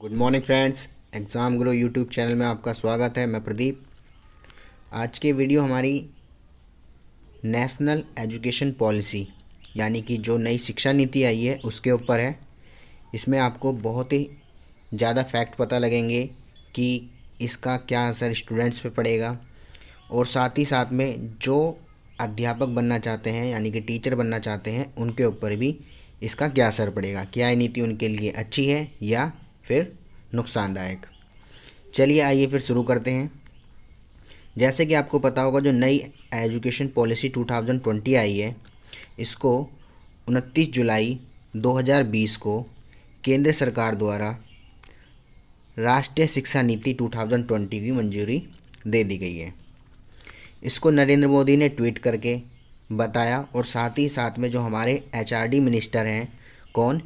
Good morning friends exam grow YouTube channel में आपका स्वागत है मैं प्रदीप आज की वीडियो हमारी नेशनल एजुकेशन पॉलिसी यानी कि जो नई शिक्षा नीति आई है उसके ऊपर है इसमें आपको बहुत ही ज़्यादा फैक्ट पता लगेंगे कि इसका क्या असर स्टूडेंट्स पे पड़ेगा और साथ ही साथ में जो अध्यापक बनना चाहते हैं यानी कि टीचर बनना चाहते हैं उनके ऊपर भी इसका क्या असर पड़ेगा क्या नीति उनके लिए अच्छी है या फिर नुकसानदायक चलिए आइए फिर शुरू करते हैं जैसे कि आपको पता होगा जो नई एजुकेशन पॉलिसी 2020 आई है इसको 29 जुलाई 2020 को केंद्र सरकार द्वारा राष्ट्रीय शिक्षा नीति 2020 की मंजूरी दे दी गई है इसको नरेंद्र मोदी ने ट्वीट करके बताया और साथ ही साथ में जो हमारे एचआरडी मिनिस्टर हैं कौन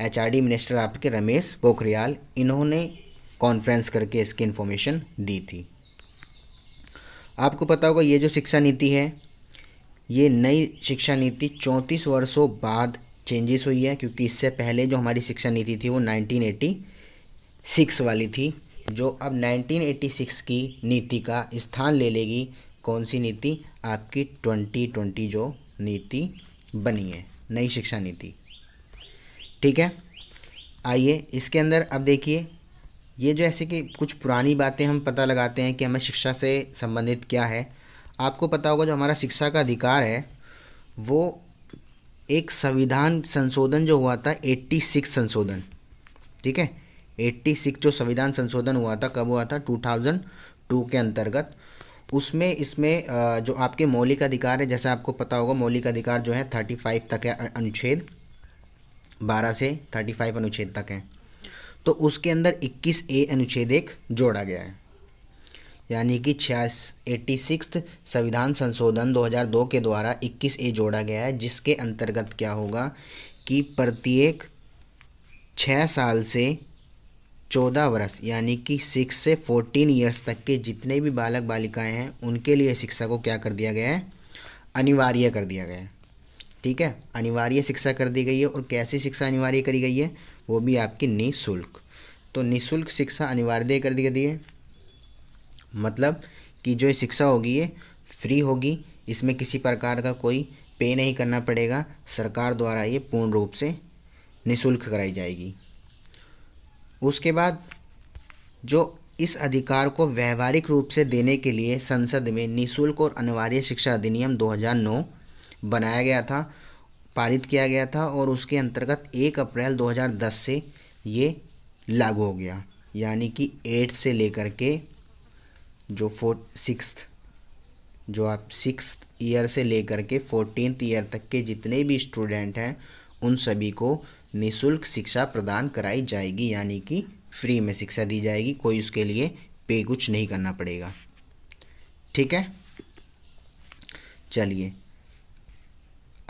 एचआरडी मिनिस्टर आपके रमेश पोखरियाल इन्होंने कॉन्फ्रेंस करके इसकी इन्फॉर्मेशन दी थी आपको पता होगा ये जो शिक्षा नीति है ये नई शिक्षा नीति चौंतीस वर्षों बाद चेंजेस हुई है क्योंकि इससे पहले जो हमारी शिक्षा नीति थी वो 1986 वाली थी जो अब 1986 की नीति का स्थान ले लेगी कौन सी नीति आपकी 2020 जो नीति बनी है नई शिक्षा नीति ठीक है आइए इसके अंदर अब देखिए ये जो ऐसे कि कुछ पुरानी बातें हम पता लगाते हैं कि हमें शिक्षा से संबंधित क्या है आपको पता होगा जो हमारा शिक्षा का अधिकार है वो एक संविधान संशोधन जो हुआ था 86 संशोधन ठीक है 86 जो संविधान संशोधन हुआ था कब हुआ था 2002 के अंतर्गत उसमें इसमें जो आपके मौलिक अधिकार है जैसे आपको पता होगा मौलिक अधिकार जो है 35 तक है अनुच्छेद बारह से थर्टी फाइव अनुच्छेद तक हैं तो उसके अंदर इक्कीस ए अनुच्छेद एक जोड़ा गया है यानी कि छियास एट्टी सिक्स संविधान संशोधन 2002 के द्वारा 21 ए जोड़ा गया है जिसके अंतर्गत क्या होगा कि प्रत्येक छः साल से चौदह वर्ष यानी कि सिक्स से फोर्टीन ईयर्स तक के जितने भी बालक बालिकाएं हैं उनके लिए शिक्षा को क्या कर दिया गया है अनिवार्य कर दिया गया है ठीक है अनिवार्य शिक्षा कर दी गई है और कैसी शिक्षा अनिवार्य करी गई है वो भी आपकी निःशुल्क तो निःशुल्क शिक्षा अनिवार्य कर दी गई है मतलब कि जो शिक्षा होगी ये फ्री होगी इसमें किसी प्रकार का कोई पे नहीं करना पड़ेगा सरकार द्वारा ये पूर्ण रूप से निःशुल्क कराई जाएगी उसके बाद जो इस अधिकार को व्यवहारिक रूप से देने के लिए संसद में निःशुल्क और अनिवार्य शिक्षा अधिनियम 2009 बनाया गया था पारित किया गया था और उसके अंतर्गत एक अप्रैल 2010 से ये लागू हो गया यानी कि एट से लेकर के जो फो सिक्स जो आप सिक्स ईयर से लेकर के फोर्टीन ईयर तक के जितने भी स्टूडेंट हैं उन सभी को निशुल्क शिक्षा प्रदान कराई जाएगी यानी कि फ्री में शिक्षा दी जाएगी कोई उसके लिए पे कुछ नहीं करना पड़ेगा ठीक है चलिए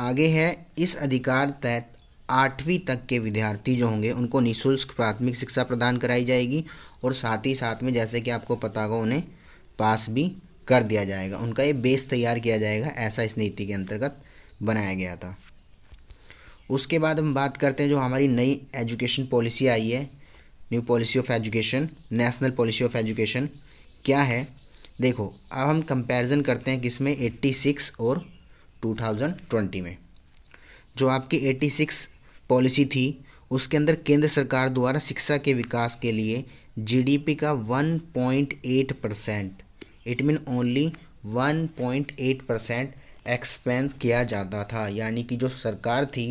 आगे है इस अधिकार तहत आठवीं तक के विद्यार्थी जो होंगे उनको निःशुल्क प्राथमिक शिक्षा प्रदान कराई जाएगी और साथ ही साथ में जैसे कि आपको पता होगा उन्हें पास भी कर दिया जाएगा उनका ये बेस तैयार किया जाएगा ऐसा इस नीति के अंतर्गत बनाया गया था उसके बाद हम बात करते हैं जो हमारी नई एजुकेशन पॉलिसी आई है new policy of education national policy of education क्या है देखो अब हम कंपैरिजन करते हैं किसमें 86 और 2020 में जो आपकी 86 पॉलिसी थी उसके अंदर केंद्र सरकार द्वारा शिक्षा के विकास के लिए जीडीपी का 1.8 percent it mean only 1.8 percent expense किया जाता था यानी कि जो सरकार थी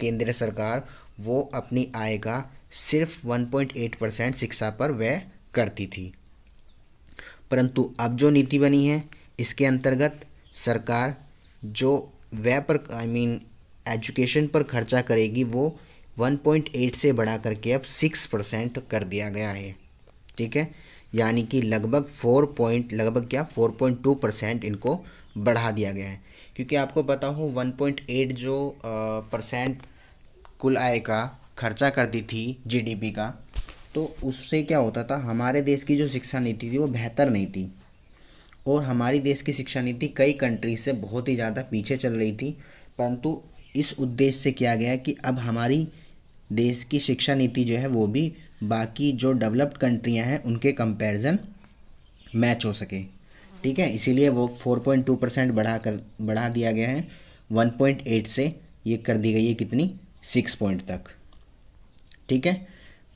केंद्र सरकार वो अपनी आय का सिर्फ 1.8 परसेंट शिक्षा पर व्यय करती थी परंतु अब जो नीति बनी है इसके अंतर्गत सरकार जो वे पर आई मीन एजुकेशन पर खर्चा करेगी वो 1.8 से बढ़ा करके अब 6 परसेंट कर दिया गया है ठीक है यानी कि लगभग 4 पॉइंट लगभग क्या 4.2 परसेंट इनको बढ़ा दिया गया है क्योंकि आपको पता हो 1.8 जो परसेंट कुल आय का खर्चा करती थी जीडीपी का तो उससे क्या होता था हमारे देश की जो शिक्षा नीति थी वो बेहतर नहीं थी और हमारी देश की शिक्षा नीति कई कंट्री से बहुत ही ज़्यादा पीछे चल रही थी परंतु इस उद्देश्य से किया गया कि अब हमारी देश की शिक्षा नीति जो है वो भी बाकी जो डेवलप्ड कंट्रियाँ हैं उनके कंपैरिजन मैच हो सके ठीक है इसीलिए वो 4.2 परसेंट बढ़ा कर बढ़ा दिया गया है 1.8 से ये कर दी गई है कितनी 6 पॉइंट तक ठीक है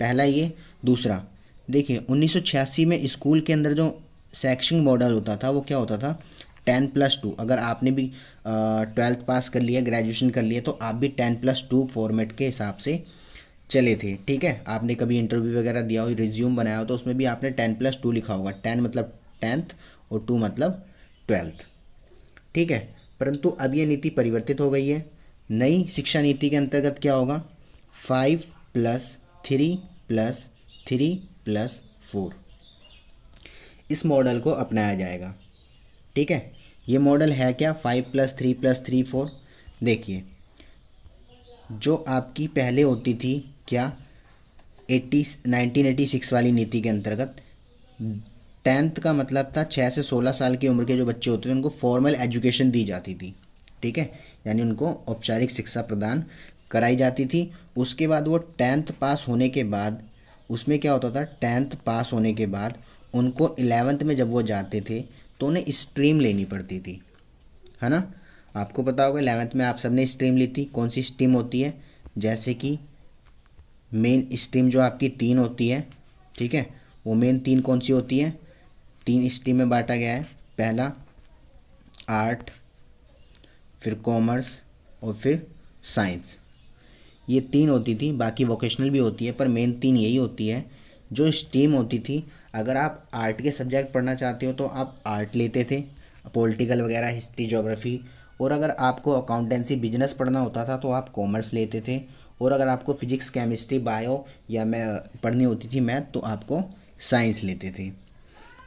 पहला ये दूसरा देखिए 1986 में स्कूल के अंदर जो सेक्शन मॉडल होता था वो क्या होता था टेन प्लस टू अगर आपने भी ट्वेल्थ पास कर लिया ग्रेजुएशन कर लिया तो आप भी टेन प्लस टू फॉर्मेट के हिसाब से चले थे ठीक है आपने कभी इंटरव्यू वगैरह दिया हो रिज्यूम बनाया हो तो उसमें भी आपने टेन प्लस टू लिखा होगा टेन मतलब टेंथ और टू मतलब ट्वेल्थ ठीक है परंतु अब ये नीति परिवर्तित हो गई है नई शिक्षा नीति के अंतर्गत क्या होगा five plus three plus three plus four इस मॉडल को अपनाया जाएगा ठीक है ये मॉडल है क्या five plus three plus three four देखिए जो आपकी पहले होती थी क्या एट्टी नाइनटीन एटी सिक्स वाली नीति के अंतर्गत टेंथ का मतलब था छः से सोलह साल की उम्र के जो बच्चे होते थे उनको फॉर्मल एजुकेशन दी जाती थी ठीक है यानी उनको औपचारिक शिक्षा प्रदान कराई जाती थी उसके बाद वो टेंथ पास होने के बाद उसमें क्या होता था टेंथ पास होने के बाद उनको इलेवेंथ में जब वो जाते थे तो उन्हें स्ट्रीम लेनी पड़ती थी है ना आपको पता होगा इलेवेंथ में आप सब ने स्ट्रीम ली थी कौन सी स्ट्रीम होती है जैसे कि मेन स्ट्रीम जो आपकी तीन होती है ठीक है वो मेन तीन कौन सी होती है तीन स्ट्रीम में बांटा गया है पहला आर्ट फिर कॉमर्स और फिर साइंस ये तीन होती थी बाकी वोकेशनल भी होती है पर मेन तीन यही होती है जो स्ट्रीम होती थी अगर आप आर्ट के सब्जेक्ट पढ़ना चाहते हो तो आप आर्ट लेते थे पॉलिटिकल वगैरह हिस्ट्री जोग्राफ़ी और अगर आपको अकाउंटेंसी बिजनेस पढ़ना होता था तो आप कॉमर्स लेते थे और अगर आपको फिजिक्स केमिस्ट्री बायो या मैं पढ़नी होती थी मैथ तो आपको साइंस लेते थे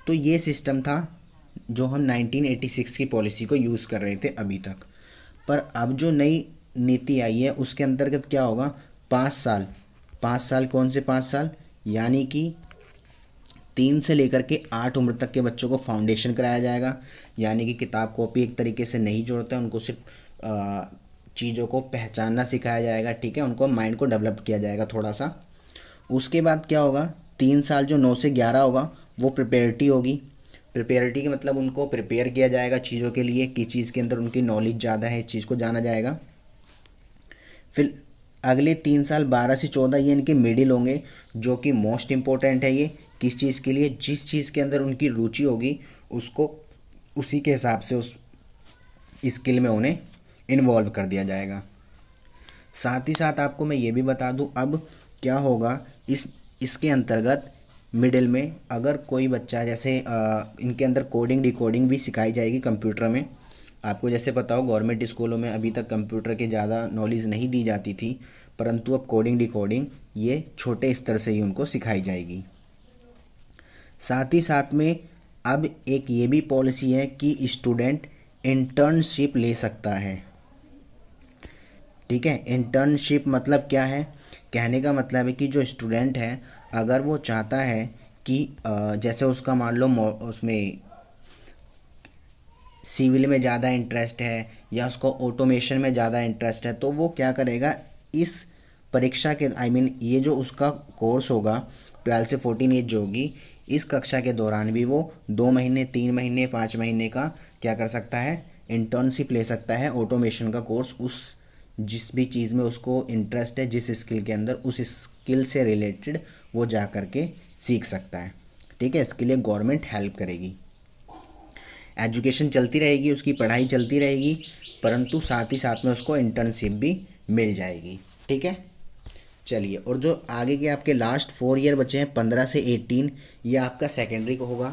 तो ये सिस्टम था जो हम 1986 की पॉलिसी को यूज़ कर रहे थे अभी तक पर अब जो नई नीति आई है उसके अंतर्गत क्या होगा पाँच साल पाँच साल कौन से पाँच साल यानी कि तीन से लेकर के आठ उम्र तक के बच्चों को फाउंडेशन कराया जाएगा यानी कि किताब कॉपी एक तरीके से नहीं जोड़ते उनको सिर्फ चीज़ों को पहचानना सिखाया जाएगा ठीक है उनको माइंड को डेवलप किया जाएगा थोड़ा सा उसके बाद क्या होगा तीन साल जो नौ से ग्यारह होगा वो प्रिपेरिटी होगी प्रिपेरिटी के मतलब उनको प्रिपेयर किया जाएगा चीज़ों के लिए किस चीज़ के अंदर उनकी नॉलेज ज़्यादा है इस चीज़ को जाना जाएगा फिर अगले तीन साल बारह से चौदह ये इनके मिडिल होंगे जो कि मोस्ट इम्पोर्टेंट है ये किस चीज़ के लिए जिस चीज़ के अंदर उनकी रुचि होगी उसको उसी के हिसाब से उस स्किल में उन्हें इन्वॉल्व कर दिया जाएगा साथ ही साथ आपको मैं ये भी बता दूं अब क्या होगा इस इसके अंतर्गत मिडिल में अगर कोई बच्चा जैसे आ, इनके अंदर कोडिंग डिकोडिंग भी सिखाई जाएगी कंप्यूटर में आपको जैसे पता हो गवर्नमेंट स्कूलों में अभी तक कंप्यूटर की ज़्यादा नॉलेज नहीं दी जाती थी परंतु अब कोडिंग डिकोडिंग ये छोटे स्तर से ही उनको सिखाई जाएगी साथ ही साथ में अब एक ये भी पॉलिसी है कि स्टूडेंट इंटर्नशिप ले सकता है ठीक है इंटर्नशिप मतलब क्या है कहने का मतलब है कि जो स्टूडेंट है अगर वो चाहता है कि जैसे उसका मान लो उसमें सिविल में ज़्यादा इंटरेस्ट है या उसको ऑटोमेशन में ज़्यादा इंटरेस्ट है तो वो क्या करेगा इस परीक्षा के आई I मीन mean, ये जो उसका कोर्स होगा ट्वेल्थ से फोर्टीन एज जो होगी इस कक्षा के दौरान भी वो दो महीने तीन महीने पाँच महीने का क्या कर सकता है इंटर्नशिप ले सकता है ऑटोमेशन का कोर्स उस जिस भी चीज़ में उसको इंटरेस्ट है जिस स्किल के अंदर उस स्किल से रिलेटेड वो जा कर के सीख सकता है ठीक है इसके लिए गवर्नमेंट हेल्प करेगी एजुकेशन चलती रहेगी उसकी पढ़ाई चलती रहेगी परंतु साथ ही साथ में उसको इंटर्नशिप भी मिल जाएगी ठीक है चलिए और जो आगे के आपके लास्ट फोर ईयर बच्चे हैं पंद्रह से एटीन ये आपका सेकेंडरी को होगा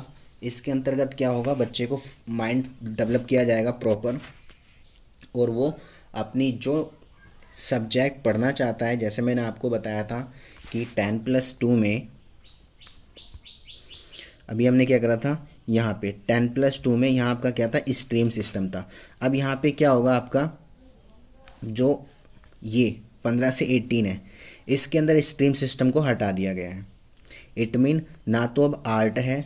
इसके अंतर्गत क्या होगा बच्चे को माइंड डेवलप किया जाएगा प्रॉपर और वो अपनी जो सब्जेक्ट पढ़ना चाहता है जैसे मैंने आपको बताया था कि टेन प्लस टू में अभी हमने क्या करा था यहाँ पे टेन प्लस टू में यहाँ आपका क्या था स्ट्रीम सिस्टम था अब यहाँ पे क्या होगा आपका जो ये पंद्रह से एटीन है इसके अंदर स्ट्रीम सिस्टम को हटा दिया गया है इट मीन ना तो अब आर्ट है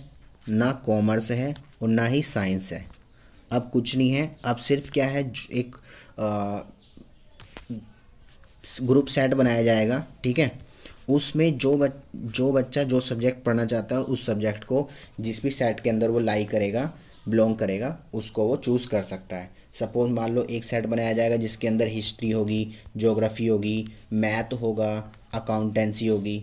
ना कॉमर्स है और ना ही साइंस है अब कुछ नहीं है अब सिर्फ क्या है एक ग्रुप सेट बनाया जाएगा ठीक है उसमें जो बच जो बच्चा जो सब्जेक्ट पढ़ना चाहता है उस सब्जेक्ट को जिस भी सेट के अंदर वो लाई करेगा बिलोंग करेगा उसको वो चूज़ कर सकता है सपोज़ मान लो एक सेट बनाया जाएगा जिसके अंदर हिस्ट्री होगी जोग्राफ़ी होगी मैथ होगा अकाउंटेंसी होगी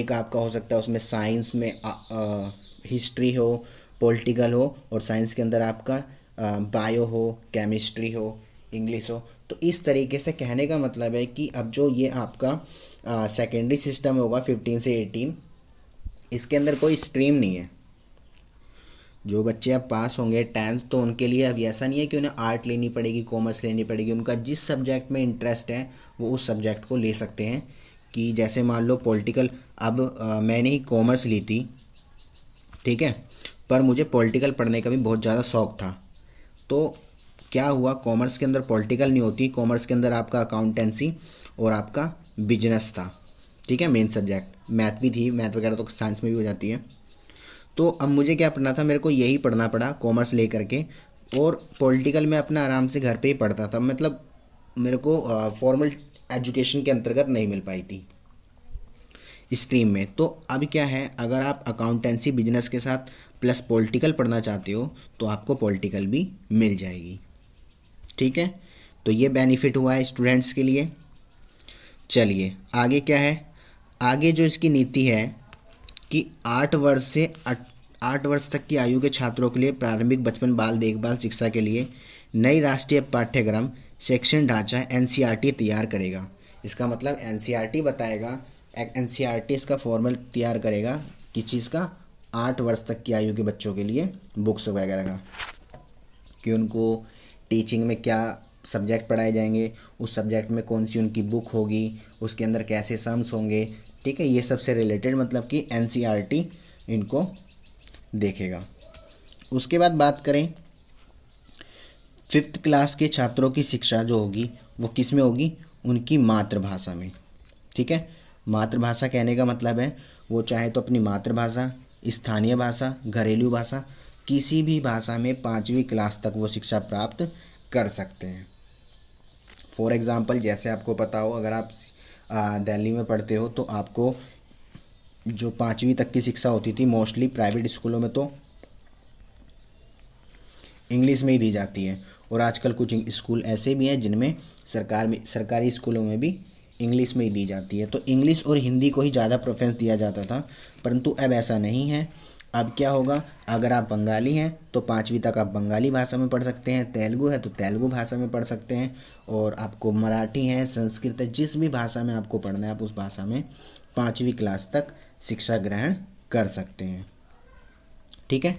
एक आपका हो सकता है उसमें साइंस में आ, आ, हिस्ट्री हो पॉलिटिकल हो और साइंस के अंदर आपका आ, बायो हो केमिस्ट्री हो इंग्लिश हो तो इस तरीके से कहने का मतलब है कि अब जो ये आपका सेकेंडरी सिस्टम होगा फिफ्टीन से एटीन इसके अंदर कोई स्ट्रीम नहीं है जो बच्चे अब पास होंगे टेंथ तो उनके लिए अभी ऐसा नहीं है कि उन्हें आर्ट लेनी पड़ेगी कॉमर्स लेनी पड़ेगी उनका जिस सब्जेक्ट में इंटरेस्ट है वो उस सब्जेक्ट को ले सकते हैं कि जैसे मान लो पॉलिटिकल अब आ, मैंने ही कॉमर्स ली थी ठीक है पर मुझे पॉलिटिकल पढ़ने का भी बहुत ज़्यादा शौक था तो क्या हुआ कॉमर्स के अंदर पॉलिटिकल नहीं होती कॉमर्स के अंदर आपका अकाउंटेंसी और आपका बिजनेस था ठीक है मेन सब्जेक्ट मैथ भी थी मैथ वगैरह तो साइंस में भी हो जाती है तो अब मुझे क्या पढ़ना था मेरे को यही पढ़ना पड़ा कॉमर्स ले करके और पॉलिटिकल मैं अपना आराम से घर पे ही पढ़ता था मतलब मेरे को फॉर्मल एजुकेशन के अंतर्गत नहीं मिल पाई थी स्ट्रीम में तो अब क्या है अगर आप अकाउंटेंसी बिजनेस के साथ प्लस पॉलिटिकल पढ़ना चाहते हो तो आपको पॉलिटिकल भी मिल जाएगी ठीक है तो ये बेनिफिट हुआ है स्टूडेंट्स के लिए चलिए आगे क्या है आगे जो इसकी नीति है कि आठ वर्ष से आठ वर्ष तक की आयु के छात्रों के लिए प्रारंभिक बचपन बाल देखभाल शिक्षा के लिए नई राष्ट्रीय पाठ्यक्रम सेक्शन ढांचा एन तैयार करेगा इसका मतलब एन बताएगा एन इसका फॉर्मल तैयार करेगा किस चीज़ का आठ वर्ष तक की आयु के बच्चों के लिए बुक्स वगैरह का कि उनको टीचिंग में क्या सब्जेक्ट पढ़ाए जाएंगे उस सब्जेक्ट में कौन सी उनकी बुक होगी उसके अंदर कैसे सम्स होंगे ठीक है ये सबसे रिलेटेड मतलब कि एन e इनको देखेगा उसके बाद बात करें फिफ्थ क्लास के छात्रों की शिक्षा जो होगी वो किस में होगी उनकी मातृभाषा में ठीक है मातृभाषा कहने का मतलब है वो चाहे तो अपनी मातृभाषा स्थानीय भाषा घरेलू भाषा किसी भी भाषा में पाँचवीं क्लास तक वो शिक्षा प्राप्त कर सकते हैं फॉर एग्ज़ाम्पल जैसे आपको पता हो अगर आप दिल्ली में पढ़ते हो तो आपको जो पाँचवीं तक की शिक्षा होती थी मोस्टली प्राइवेट स्कूलों में तो इंग्लिश में ही दी जाती है और आजकल कुछ स्कूल ऐसे भी हैं जिनमें सरकार में सरकारी स्कूलों में भी इंग्लिश में ही दी जाती है तो इंग्लिश और हिंदी को ही ज़्यादा प्रेफरेंस दिया जाता था परंतु अब ऐसा नहीं है अब क्या होगा अगर आप बंगाली हैं तो पाँचवीं तक आप बंगाली भाषा में पढ़ सकते हैं तेलुगु है तो तेलुगु भाषा में पढ़ सकते हैं और आपको मराठी है संस्कृत है जिस भी भाषा में आपको पढ़ना है आप उस भाषा में पाँचवीं क्लास तक शिक्षा ग्रहण कर सकते हैं ठीक है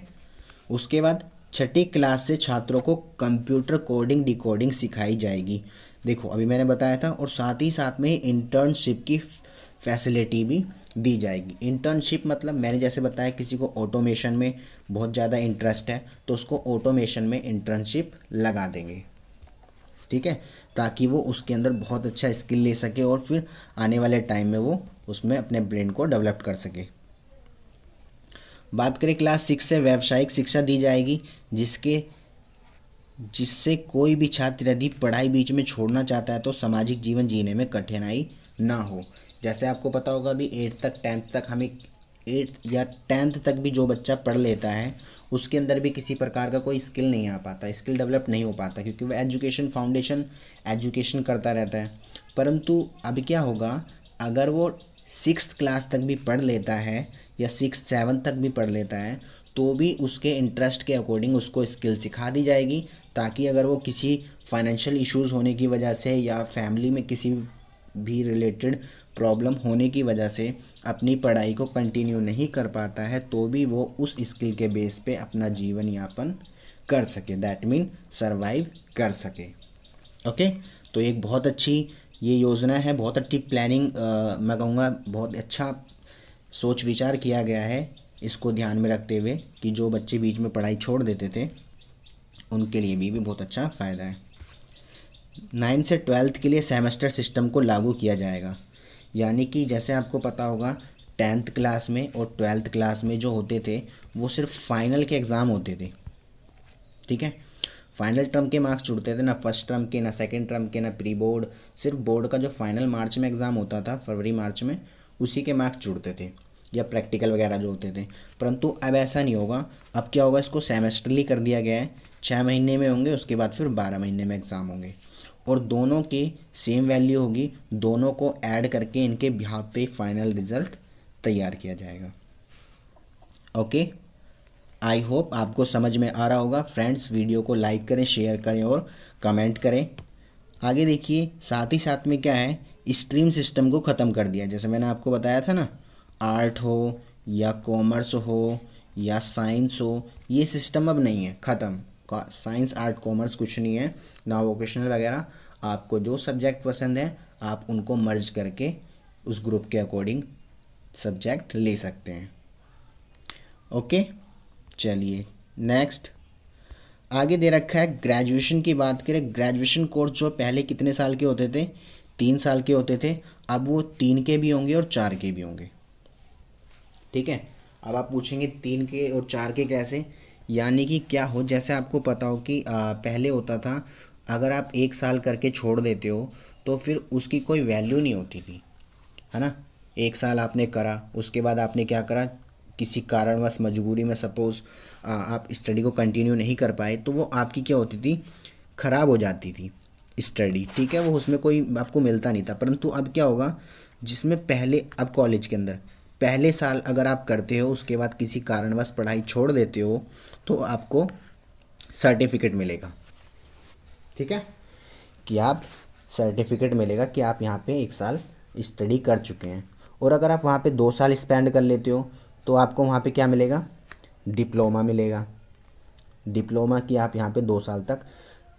उसके बाद छठी क्लास से छात्रों को कंप्यूटर कोडिंग डिकोडिंग सिखाई जाएगी देखो अभी मैंने बताया था और साथ ही साथ में इंटर्नशिप की फैसिलिटी भी दी जाएगी इंटर्नशिप मतलब मैंने जैसे बताया किसी को ऑटोमेशन में बहुत ज़्यादा इंटरेस्ट है तो उसको ऑटोमेशन में इंटर्नशिप लगा देंगे ठीक है ताकि वो उसके अंदर बहुत अच्छा स्किल ले सके और फिर आने वाले टाइम में वो उसमें अपने ब्रेन को डेवलप कर सके बात करें क्लास सिक्स से व्यावसायिक शिक्षा दी जाएगी जिसके जिससे कोई भी छात्र यदि पढ़ाई बीच में छोड़ना चाहता है तो सामाजिक जीवन जीने में कठिनाई ना हो जैसे आपको पता होगा अभी एट्थ तक टेंथ तक हमें एट या टेंथ तक भी जो बच्चा पढ़ लेता है उसके अंदर भी किसी प्रकार का कोई स्किल नहीं आ पाता स्किल डेवलप नहीं हो पाता क्योंकि वह एजुकेशन फाउंडेशन एजुकेशन करता रहता है परंतु अब क्या होगा अगर वो सिक्स क्लास तक भी पढ़ लेता है या सिक्स सेवन तक भी पढ़ लेता है तो भी उसके इंटरेस्ट के अकॉर्डिंग उसको स्किल सिखा दी जाएगी ताकि अगर वो किसी फाइनेंशियल इश्यूज़ होने की वजह से या फैमिली में किसी भी रिलेटेड प्रॉब्लम होने की वजह से अपनी पढ़ाई को कंटिन्यू नहीं कर पाता है तो भी वो उस स्किल के बेस पे अपना जीवन यापन कर सके दैट मीन सर्वाइव कर सके ओके okay? तो एक बहुत अच्छी ये योजना है बहुत अच्छी प्लानिंग आ, मैं कहूँगा बहुत अच्छा सोच विचार किया गया है इसको ध्यान में रखते हुए कि जो बच्चे बीच में पढ़ाई छोड़ देते थे उनके लिए भी, भी बहुत अच्छा फ़ायदा है नाइन्थ से ट्वेल्थ के लिए सेमेस्टर सिस्टम को लागू किया जाएगा यानी कि जैसे आपको पता होगा टेंथ क्लास में और ट्वेल्थ क्लास में जो होते थे वो सिर्फ फाइनल के एग्ज़ाम होते थे ठीक है फाइनल टर्म के मार्क्स जुड़ते थे ना फर्स्ट टर्म के ना सेकेंड टर्म के ना प्री बोर्ड सिर्फ बोर्ड का जो फाइनल मार्च में एग्ज़ाम होता था फरवरी मार्च में उसी के मार्क्स जुड़ते थे या प्रैक्टिकल वगैरह जो होते थे परंतु अब ऐसा नहीं होगा अब क्या होगा इसको सेमेस्टरली कर दिया गया है छः महीने में होंगे उसके बाद फिर बारह महीने में एग्ज़ाम होंगे और दोनों की सेम वैल्यू होगी दोनों को ऐड करके इनके बिहाफ पे फाइनल रिजल्ट तैयार किया जाएगा ओके आई होप आपको समझ में आ रहा होगा फ्रेंड्स वीडियो को लाइक करें शेयर करें और कमेंट करें आगे देखिए साथ ही साथ में क्या है स्ट्रीम सिस्टम को ख़त्म कर दिया जैसे मैंने आपको बताया था ना आर्ट हो या कॉमर्स हो या साइंस हो ये सिस्टम अब नहीं है ख़त्म साइंस आर्ट कॉमर्स कुछ नहीं है ना वोकेशनल वगैरह आपको जो सब्जेक्ट पसंद है आप उनको मर्ज करके उस ग्रुप के अकॉर्डिंग सब्जेक्ट ले सकते हैं ओके चलिए नेक्स्ट आगे दे रखा है ग्रेजुएशन की बात करें ग्रेजुएशन कोर्स जो पहले कितने साल के होते थे तीन साल के होते थे अब वो तीन के भी होंगे और चार के भी होंगे ठीक है अब आप पूछेंगे तीन के और चार के कैसे यानी कि क्या हो जैसे आपको पता हो कि आ, पहले होता था अगर आप एक साल करके छोड़ देते हो तो फिर उसकी कोई वैल्यू नहीं होती थी है ना एक साल आपने करा उसके बाद आपने क्या करा किसी कारणवश मजबूरी में सपोज़ आप स्टडी को कंटिन्यू नहीं कर पाए तो वो आपकी क्या होती थी ख़राब हो जाती थी स्टडी ठीक है वो उसमें कोई आपको मिलता नहीं था परंतु अब क्या होगा जिसमें पहले अब कॉलेज के अंदर पहले साल अगर आप करते हो उसके बाद किसी कारणवश पढ़ाई छोड़ देते हो तो आपको सर्टिफिकेट मिलेगा ठीक है कि आप सर्टिफिकेट मिलेगा कि आप यहाँ पे एक साल स्टडी कर चुके हैं और अगर आप वहाँ पे दो साल स्पेंड कर लेते हो तो आपको वहाँ पे क्या मिलेगा डिप्लोमा मिलेगा डिप्लोमा कि आप यहाँ पे दो साल तक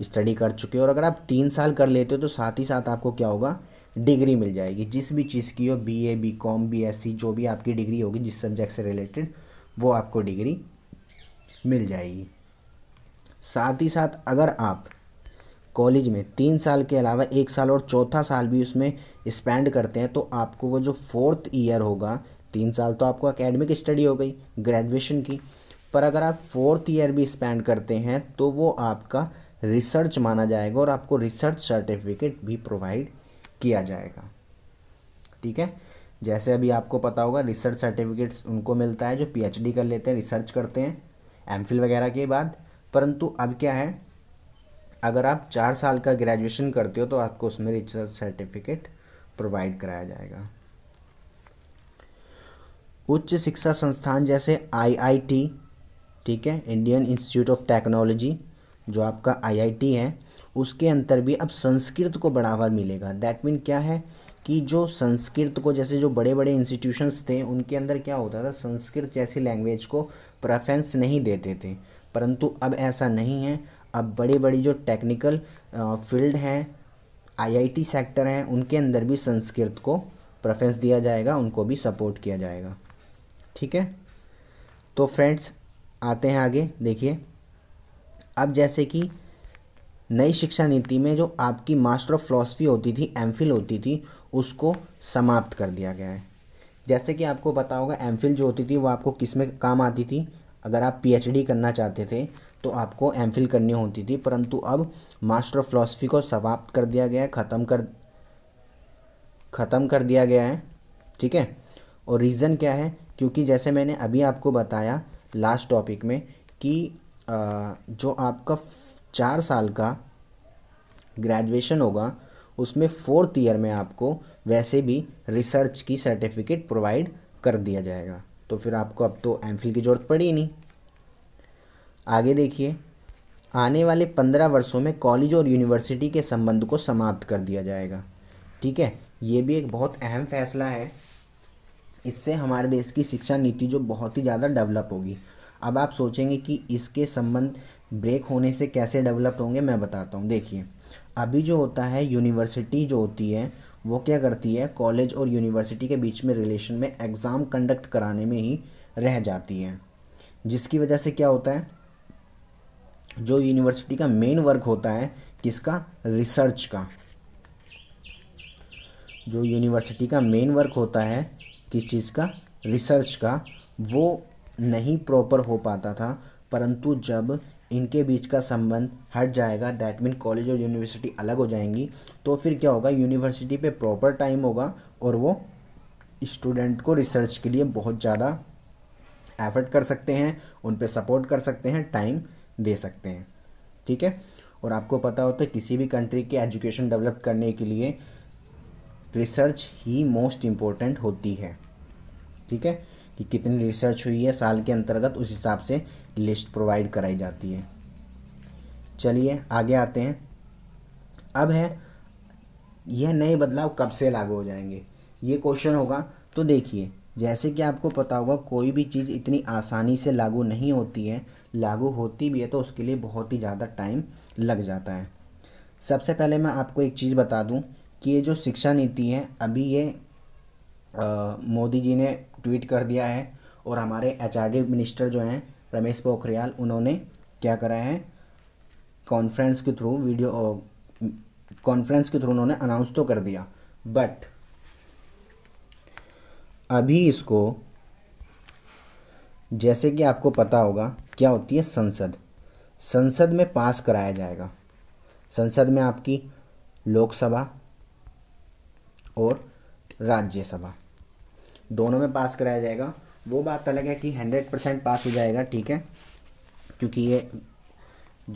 स्टडी कर चुके हो और अगर आप तीन साल कर लेते हो तो साथ ही साथ आपको क्या होगा डिग्री मिल जाएगी जिस भी चीज़ की हो B A B com B S C जो भी आपकी डिग्री होगी जिस सब्जेक्ट से रिलेटेड वो आपको डिग्री मिल जाएगी साथ ही साथ अगर आप कॉलेज में तीन साल के अलावा एक साल और चौथा साल भी उसमें स्पेंड करते हैं तो आपको वो जो फोर्थ ईयर होगा तीन साल तो आपको एकेडमिक स्टडी हो गई ग्रेजुएशन की पर अगर आप फोर्थ ईयर भी स्पेंड करते हैं तो वो आपका रिसर्च माना जाएगा और आपको रिसर्च सर्टिफिकेट भी प्रोवाइड किया जाएगा ठीक है जैसे अभी आपको पता होगा रिसर्च सर्टिफिकेट्स उनको मिलता है जो पीएचडी कर लेते हैं रिसर्च करते हैं एम वगैरह के बाद परंतु अब क्या है अगर आप चार साल का ग्रेजुएशन करते हो तो आपको उसमें रिसर्च सर्टिफिकेट प्रोवाइड कराया जाएगा उच्च शिक्षा संस्थान जैसे आईआईटी ठीक है इंडियन इंस्टीट्यूट ऑफ टेक्नोलॉजी जो आपका आईआईटी है उसके अंतर भी अब संस्कृत को बढ़ावा मिलेगा दैट मीन क्या है कि जो संस्कृत को जैसे जो बड़े बड़े इंस्टीट्यूशंस थे उनके अंदर क्या होता था संस्कृत जैसी लैंग्वेज को प्रेफरेंस नहीं देते थे परंतु अब ऐसा नहीं है अब बड़ी बड़ी जो टेक्निकल फील्ड हैं आईआईटी सेक्टर हैं उनके अंदर भी संस्कृत को प्रेफरेंस दिया जाएगा उनको भी सपोर्ट किया जाएगा ठीक है तो फ्रेंड्स आते हैं आगे देखिए अब जैसे कि नई शिक्षा नीति में जो आपकी मास्टर ऑफ फिलोसफी होती थी एम होती थी उसको समाप्त कर दिया गया है जैसे कि आपको पता होगा एम जो होती थी वो आपको किस में काम आती थी अगर आप पी करना चाहते थे तो आपको एम करनी होती थी परंतु अब मास्टर ऑफ फिलोसफी को समाप्त कर दिया गया है ख़त्म कर ख़त्म कर दिया गया है ठीक है और रीज़न क्या है क्योंकि जैसे मैंने अभी आपको बताया लास्ट टॉपिक में कि जो आपका चार साल का ग्रेजुएशन होगा उसमें फोर्थ ईयर में आपको वैसे भी रिसर्च की सर्टिफिकेट प्रोवाइड कर दिया जाएगा तो फिर आपको अब तो एम की ज़रूरत पड़ी ही नहीं आगे देखिए आने वाले पंद्रह वर्षों में कॉलेज और यूनिवर्सिटी के संबंध को समाप्त कर दिया जाएगा ठीक है ये भी एक बहुत अहम फैसला है इससे हमारे देश की शिक्षा नीति जो बहुत ही ज़्यादा डेवलप होगी अब आप सोचेंगे कि इसके संबंध ब्रेक होने से कैसे डेवलप्ड होंगे मैं बताता हूँ देखिए अभी जो होता है यूनिवर्सिटी जो होती है वो क्या करती है कॉलेज और यूनिवर्सिटी के बीच में रिलेशन में एग्ज़ाम कंडक्ट कराने में ही रह जाती है जिसकी वजह से क्या होता है जो यूनिवर्सिटी का मेन वर्क होता है किसका रिसर्च का जो यूनिवर्सिटी का मेन वर्क होता है किस चीज़ का रिसर्च का वो नहीं प्रॉपर हो पाता था परंतु जब इनके बीच का संबंध हट जाएगा दैट मीन कॉलेज और यूनिवर्सिटी अलग हो जाएंगी तो फिर क्या होगा यूनिवर्सिटी पे प्रॉपर टाइम होगा और वो स्टूडेंट को रिसर्च के लिए बहुत ज़्यादा एफर्ट कर सकते हैं उन पर सपोर्ट कर सकते हैं टाइम दे सकते हैं ठीक है और आपको पता होता है किसी भी कंट्री के एजुकेशन डेवलप करने के लिए रिसर्च ही मोस्ट इम्पोर्टेंट होती है ठीक है कि कितनी रिसर्च हुई है साल के अंतर्गत उस हिसाब से लिस्ट प्रोवाइड कराई जाती है चलिए आगे आते हैं अब है यह नए बदलाव कब से लागू हो जाएंगे ये क्वेश्चन होगा तो देखिए जैसे कि आपको पता होगा कोई भी चीज़ इतनी आसानी से लागू नहीं होती है लागू होती भी है तो उसके लिए बहुत ही ज़्यादा टाइम लग जाता है सबसे पहले मैं आपको एक चीज़ बता दूं कि ये जो शिक्षा नीति है अभी ये मोदी जी ने ट्वीट कर दिया है और हमारे एच मिनिस्टर जो हैं रमेश पोखरियाल उन्होंने क्या करा है कॉन्फ्रेंस के थ्रू वीडियो कॉन्फ्रेंस के थ्रू उन्होंने अनाउंस तो कर दिया बट अभी इसको जैसे कि आपको पता होगा क्या होती है संसद संसद में पास कराया जाएगा संसद में आपकी लोकसभा और राज्यसभा दोनों में पास कराया जाएगा वो बात अलग है कि हंड्रेड परसेंट पास हो जाएगा ठीक है क्योंकि ये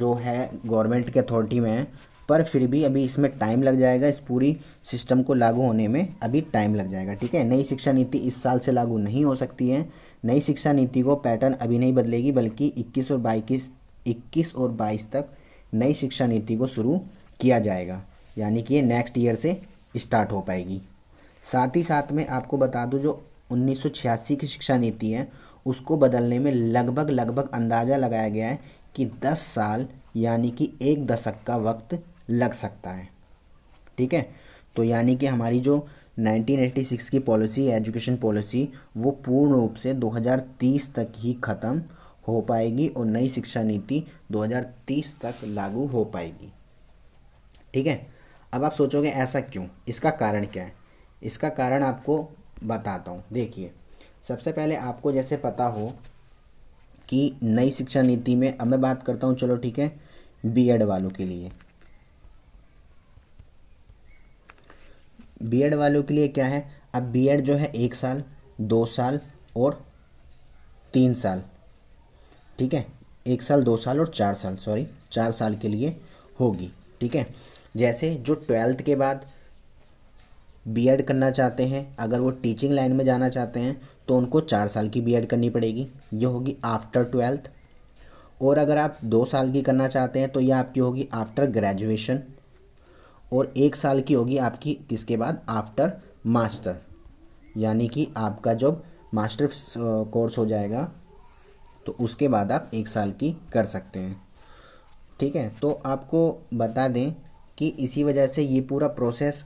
जो है गवर्नमेंट की अथॉरिटी में है पर फिर भी अभी इसमें टाइम लग जाएगा इस पूरी सिस्टम को लागू होने में अभी टाइम लग जाएगा ठीक है नई शिक्षा नीति इस साल से लागू नहीं हो सकती है नई शिक्षा नीति को पैटर्न अभी नहीं बदलेगी बल्कि इक्कीस और बाईस इक्कीस और बाईस तक नई शिक्षा नीति को शुरू किया जाएगा यानी कि ये नेक्स्ट ईयर से स्टार्ट हो पाएगी साथ ही साथ में आपको बता दूँ जो उन्नीस की शिक्षा नीति है उसको बदलने में लगभग लगभग अंदाज़ा लगाया गया है कि 10 साल यानी कि एक दशक का वक्त लग सकता है ठीक है तो यानी कि हमारी जो 1986 की पॉलिसी एजुकेशन पॉलिसी वो पूर्ण रूप से 2030 तक ही ख़त्म हो पाएगी और नई शिक्षा नीति 2030 तक लागू हो पाएगी ठीक है अब आप सोचोगे ऐसा क्यों इसका कारण क्या है इसका कारण आपको बताता हूँ देखिए सबसे पहले आपको जैसे पता हो कि नई शिक्षा नीति में अब मैं बात करता हूँ चलो ठीक है बीएड वालों के लिए बीएड वालों के लिए क्या है अब बीएड जो है एक साल दो साल और तीन साल ठीक है एक साल दो साल और चार साल सॉरी चार साल के लिए होगी ठीक है जैसे जो ट्वेल्थ के बाद बीएड करना चाहते हैं अगर वो टीचिंग लाइन में जाना चाहते हैं तो उनको चार साल की बीएड करनी पड़ेगी ये होगी आफ्टर ट्वेल्थ और अगर आप दो साल की करना चाहते हैं तो ये आपकी होगी आफ्टर ग्रेजुएशन और एक साल की होगी आपकी किसके बाद आफ्टर मास्टर यानी कि आपका जब मास्टर कोर्स हो जाएगा तो उसके बाद आप एक साल की कर सकते हैं ठीक है तो आपको बता दें कि इसी वजह से ये पूरा प्रोसेस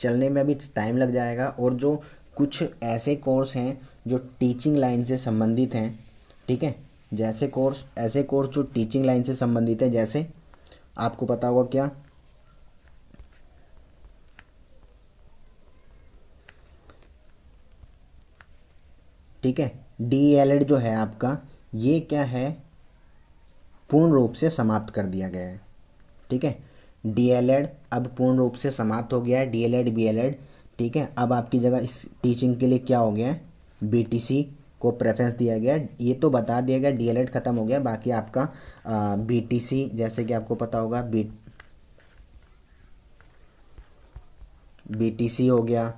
चलने में अभी टाइम लग जाएगा और जो कुछ ऐसे कोर्स हैं जो टीचिंग लाइन से संबंधित हैं ठीक है जैसे कोर्स ऐसे कोर्स जो टीचिंग लाइन से संबंधित हैं जैसे आपको पता होगा क्या ठीक है डी एल एड जो है आपका ये क्या है पूर्ण रूप से समाप्त कर दिया गया है ठीक है डीएलएड अब पूर्ण रूप से समाप्त हो गया है डीएलएड बीएलएड ठीक है अब आपकी जगह इस टीचिंग के लिए क्या हो गया है बीटीसी को प्रेफरेंस दिया गया ये तो बता दिया गया डीएलएड ख़त्म हो गया बाकी आपका बीटीसी जैसे कि आपको पता होगा बी बीटीसी हो गया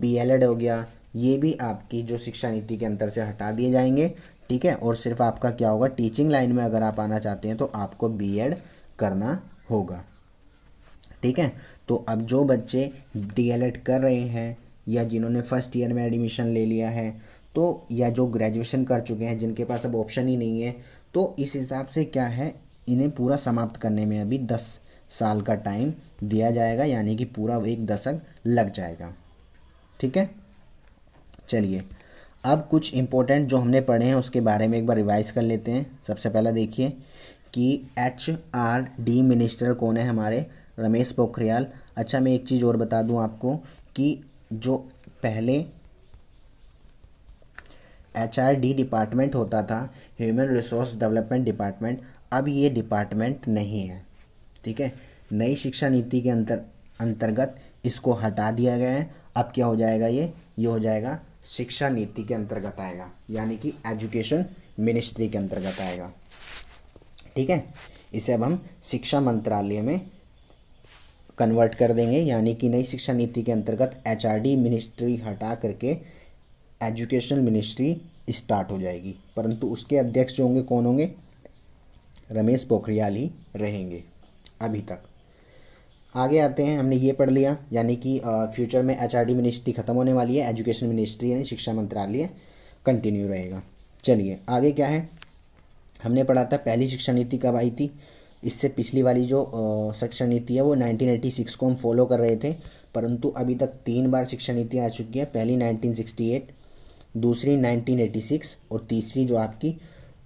बीएलएड हो गया ये भी आपकी जो शिक्षा नीति के अंतर से हटा दिए जाएंगे ठीक है और सिर्फ आपका क्या होगा टीचिंग लाइन में अगर आप आना चाहते हैं तो आपको एड करना होगा ठीक है तो अब जो बच्चे डी कर रहे हैं या जिन्होंने फर्स्ट ईयर में एडमिशन ले लिया है तो या जो ग्रेजुएशन कर चुके हैं जिनके पास अब ऑप्शन ही नहीं है तो इस हिसाब से क्या है इन्हें पूरा समाप्त करने में अभी दस साल का टाइम दिया जाएगा यानी कि पूरा एक दशक लग जाएगा ठीक है चलिए अब कुछ इम्पोर्टेंट जो हमने पढ़े हैं उसके बारे में एक बार रिवाइज कर लेते हैं सबसे पहला देखिए कि एच आर डी मिनिस्टर कौन है हमारे रमेश पोखरियाल अच्छा मैं एक चीज़ और बता दूं आपको कि जो पहले एच डिपार्टमेंट होता था ह्यूमन रिसोर्स डेवलपमेंट डिपार्टमेंट अब ये डिपार्टमेंट नहीं है ठीक है नई शिक्षा नीति के अंतर अंतर्गत इसको हटा दिया गया है अब क्या हो जाएगा ये ये हो जाएगा शिक्षा नीति के अंतर्गत आएगा यानी कि एजुकेशन मिनिस्ट्री के अंतर्गत आएगा ठीक है इसे अब हम शिक्षा मंत्रालय में कन्वर्ट कर देंगे यानी कि नई शिक्षा नीति के अंतर्गत एच मिनिस्ट्री हटा करके एजुकेशनल मिनिस्ट्री स्टार्ट हो जाएगी परंतु उसके अध्यक्ष जो होंगे कौन होंगे रमेश पोखरियाल ही रहेंगे अभी तक आगे आते हैं हमने ये पढ़ लिया यानी कि फ्यूचर में एच मिनिस्ट्री ख़त्म होने वाली है एजुकेशन मिनिस्ट्री यानी शिक्षा मंत्रालय कंटिन्यू रहेगा चलिए आगे क्या है हमने पढ़ा था पहली शिक्षा नीति कब आई थी इससे पिछली वाली जो शिक्षा नीति है वो 1986 को हम फॉलो कर रहे थे परंतु अभी तक तीन बार शिक्षा नीति आ चुकी है पहली 1968 दूसरी 1986 और तीसरी जो आपकी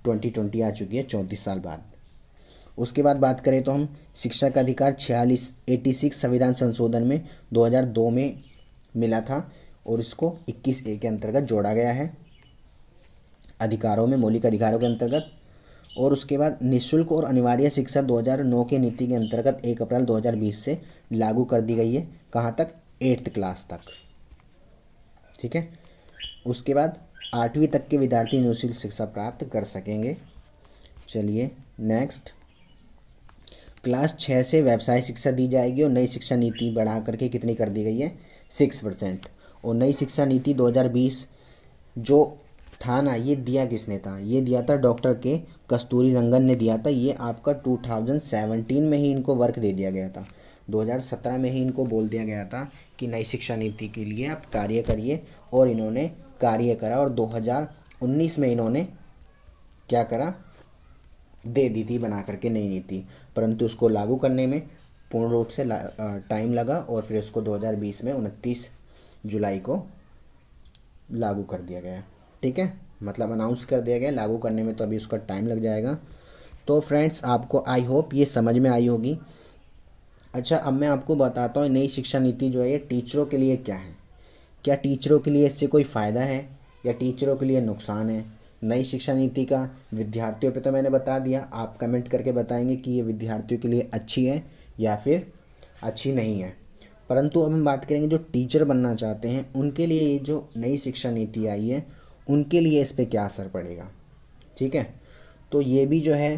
2020 आ चुकी है चौंतीस साल बाद उसके बाद बात करें तो हम शिक्षा का अधिकार छियालीस एटी सिक्स संविधान संशोधन में दो में मिला था और इसको इक्कीस ए के अंतर्गत जोड़ा गया है अधिकारों में मौलिक अधिकारों के अंतर्गत और उसके बाद निःशुल्क और अनिवार्य शिक्षा 2009 की नीति के अंतर्गत 1 अप्रैल 2020 से लागू कर दी गई है कहाँ तक एट्थ क्लास तक ठीक है उसके बाद आठवीं तक के विद्यार्थी निःशुल्क शिक्षा प्राप्त कर सकेंगे चलिए नेक्स्ट क्लास छः से व्यवसाय शिक्षा दी जाएगी और नई शिक्षा नीति बढ़ा करके कितनी कर दी गई है सिक्स परसेंट और नई शिक्षा नीति 2020 जो था ना ये दिया किसने था ये दिया था डॉक्टर के कस्तूरी रंगन ने दिया था ये आपका 2017 में ही इनको वर्क दे दिया गया था 2017 में ही इनको बोल दिया गया था कि नई शिक्षा नीति के लिए आप कार्य करिए और इन्होंने कार्य करा और 2019 में इन्होंने क्या करा दे दी थी बना करके नई नीति परंतु उसको लागू करने में पूर्ण रूप से टाइम लगा और फिर उसको 2020 में उनतीस जुलाई को लागू कर दिया गया ठीक है मतलब अनाउंस कर दिया गया लागू करने में तो अभी उसका टाइम लग जाएगा तो फ्रेंड्स आपको आई होप ये समझ में आई होगी अच्छा अब मैं आपको बताता हूँ नई शिक्षा नीति जो है ये टीचरों के लिए क्या है क्या टीचरों के लिए इससे कोई फ़ायदा है या टीचरों के लिए नुकसान है नई शिक्षा नीति का विद्यार्थियों पे तो मैंने बता दिया आप कमेंट करके बताएंगे कि ये विद्यार्थियों के लिए अच्छी है या फिर अच्छी नहीं है परंतु अब हम बात करेंगे जो टीचर बनना चाहते हैं उनके लिए ये जो नई शिक्षा नीति आई है उनके लिए इस पर क्या असर पड़ेगा ठीक है तो ये भी जो है